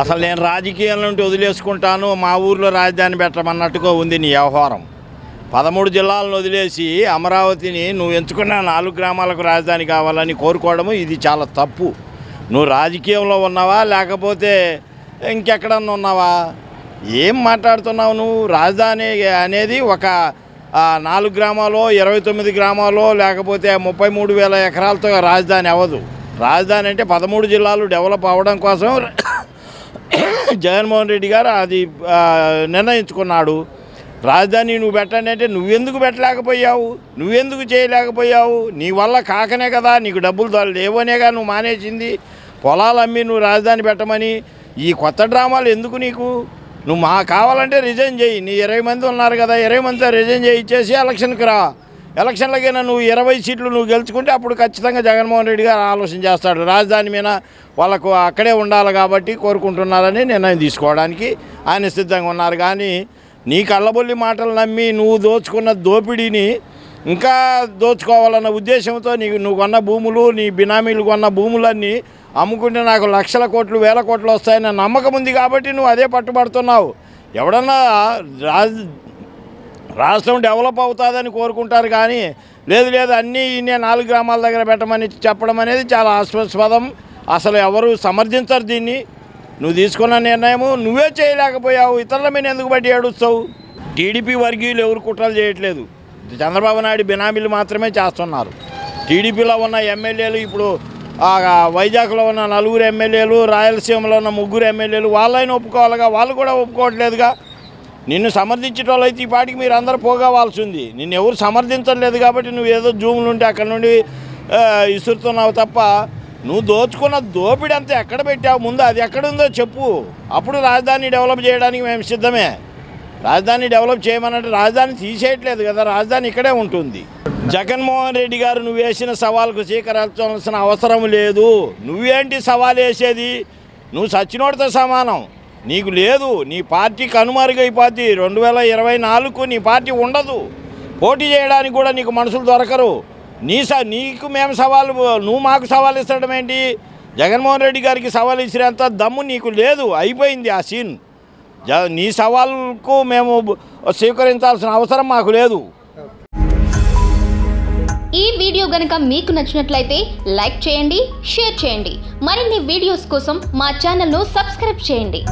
అసలు నేను రాజకీయాల నుండి వదిలేసుకుంటాను మా ఊర్లో రాజధాని పెట్టమన్నట్టుగా ఉంది నీ వ్యవహారం పదమూడు జిల్లాలను వదిలేసి అమరావతిని నువ్వు ఎంచుకున్న నాలుగు గ్రామాలకు రాజధాని కావాలని కోరుకోవడము ఇది చాలా తప్పు నువ్వు రాజకీయంలో ఉన్నావా లేకపోతే ఇంకెక్కడన్నా ఉన్నావా ఏం మాట్లాడుతున్నావు నువ్వు రాజధాని అనేది ఒక నాలుగు గ్రామాలు ఇరవై తొమ్మిది గ్రామాలు లేకపోతే ముప్పై మూడు వేల ఎకరాలతో రాజధాని అవ్వదు రాజధాని అంటే పదమూడు జిల్లాలు డెవలప్ అవ్వడం కోసం జగన్మోహన్ రెడ్డి గారు అది నిర్ణయించుకున్నాడు రాజధాని నువ్వు పెట్టండి అంటే నువ్వెందుకు పెట్టలేకపోయావు నువ్వెందుకు చేయలేకపోయావు నీ వల్ల కాకనే కదా నీకు డబ్బులు లేవనేగా నువ్వు మానేసింది పొలాలు అమ్మి నువ్వు రాజధాని పెట్టమని ఈ కొత్త డ్రామాలు ఎందుకు నీకు నువ్వు మా కావాలంటే రిజైన్ చేయి నీ ఇరవై మంది ఉన్నారు కదా ఇరవై మందితో రిజైన్ చేయి ఇచ్చేసి ఎలక్షన్కి రా ఎలక్షన్లకైనా నువ్వు ఇరవై సీట్లు నువ్వు గెలుచుకుంటే అప్పుడు ఖచ్చితంగా జగన్మోహన్ రెడ్డి గారు ఆలోచన చేస్తాడు రాజధాని మీద వాళ్ళకు అక్కడే ఉండాలి కాబట్టి కోరుకుంటున్నారని నిర్ణయం తీసుకోవడానికి ఆయన సిద్ధంగా ఉన్నారు కానీ నీ కళ్ళబొల్లి మాటలు నమ్మి నువ్వు దోచుకున్న దోపిడీని ఇంకా దోచుకోవాలన్న ఉద్దేశంతో నీకు నువ్వు కొన్న భూములు నీ బినామీలు కొన్న భూములన్నీ అమ్ముకుంటే నాకు లక్షల కోట్లు వేల కోట్లు వస్తాయన్న నమ్మకం ఉంది కాబట్టి నువ్వు అదే పట్టుబడుతున్నావు ఎవడన్నా రాజ రాష్ట్రం డెవలప్ అవుతుందని కోరుకుంటారు కానీ లేదు లేదు అన్నీ ఈయన నాలుగు గ్రామాల దగ్గర పెట్టమని చెప్పడం అనేది చాలా ఆస్వాస్పదం అసలు ఎవరు సమర్థించరు దీన్ని నువ్వు తీసుకున్న నిర్ణయము నువ్వే చేయలేకపోయావు ఇతరుల మీద ఎందుకు బట్టి ఏడుస్తావు టీడీపీ వర్గీయులు ఎవరు కుట్రలు చేయట్లేదు చంద్రబాబు నాయుడు బినామీలు మాత్రమే చేస్తున్నారు టీడీపీలో ఉన్న ఎమ్మెల్యేలు ఇప్పుడు వైజాగ్లో ఉన్న నలుగురు ఎమ్మెల్యేలు రాయలసీమలో ఉన్న ముగ్గురు ఎమ్మెల్యేలు వాళ్ళైనా ఒప్పుకోవాలిగా వాళ్ళు కూడా ఒప్పుకోవట్లేదుగా నిన్ను వాళ్ళు ఈ పాటికి మీరు అందరూ పోగవాల్సింది నిన్ను ఎవరు సమర్థించలేదు కాబట్టి నువ్వు ఏదో జూములు ఉంటే అక్కడ నుండి ఇసురుతున్నావు తప్ప నువ్వు దోచుకున్న దోపిడి అంతా ఎక్కడ పెట్టావు ముందు అది ఎక్కడ ఉందో చెప్పు అప్పుడు రాజధాని డెవలప్ చేయడానికి మేము సిద్ధమే రాజధాని డెవలప్ చేయమనంటే రాజధాని తీసేయట్లేదు కదా రాజధాని ఇక్కడే ఉంటుంది జగన్మోహన్ రెడ్డి గారు నువ్వు వేసిన సవాల్కు స్వీకరించవలసిన అవసరం లేదు నువ్వేంటి సవాల్ వేసేది నువ్వు సచ్చినోడితో సమానం నీకు లేదు నీ పార్టీకి కనుమరుగైపోద్ది రెండు వేల ఇరవై నాలుగు నీ పార్టీ ఉండదు పోటీ చేయడానికి కూడా నీకు మనుషులు దొరకరు నీ స నీకు మేము సవాలు నువ్వు మాకు సవాల్ ఇస్తడం ఏంటి జగన్మోహన్ రెడ్డి గారికి సవాల్ ఇచ్చినంత దమ్ము నీకు లేదు అయిపోయింది ఆ సీన్ జ నీ సవాల్కు మేము స్వీకరించాల్సిన అవసరం మాకు లేదు ఈ వీడియో గనక మీకు నచ్చినట్లయితే లైక్ చేయండి షేర్ చేయండి మరిన్ని వీడియోస్ కోసం మా ఛానల్ను సబ్స్క్రైబ్ చేయండి